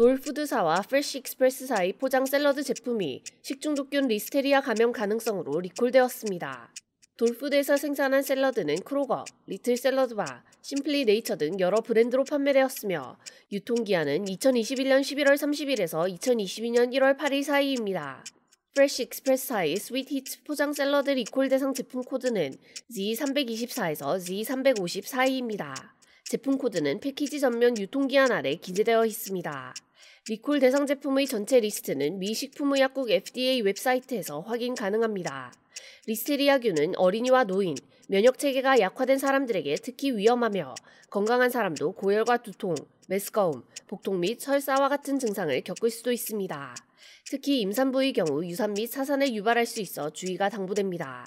돌푸드사와 프레쉬익스프레스 사이 포장 샐러드 제품이 식중독균 리스테리아 감염 가능성으로 리콜되었습니다. 돌푸드에서 생산한 샐러드는 크로거, 리틀 샐러드바, 심플리 네이처 등 여러 브랜드로 판매되었으며 유통기한은 2021년 11월 30일에서 2022년 1월 8일 사이입니다. 프레쉬 익스프레스사의 스윗 히츠 포장 샐러드 리콜 대상 제품 코드는 Z324에서 Z354입니다. 제품 코드는 패키지 전면 유통기한 아래 기재되어 있습니다. 리콜 대상 제품의 전체 리스트는 미 식품의약국 FDA 웹사이트에서 확인 가능합니다. 리스테리아균은 어린이와 노인, 면역체계가 약화된 사람들에게 특히 위험하며 건강한 사람도 고열과 두통, 메스꺼움, 복통 및 설사와 같은 증상을 겪을 수도 있습니다. 특히 임산부의 경우 유산 및 사산을 유발할 수 있어 주의가 당부됩니다.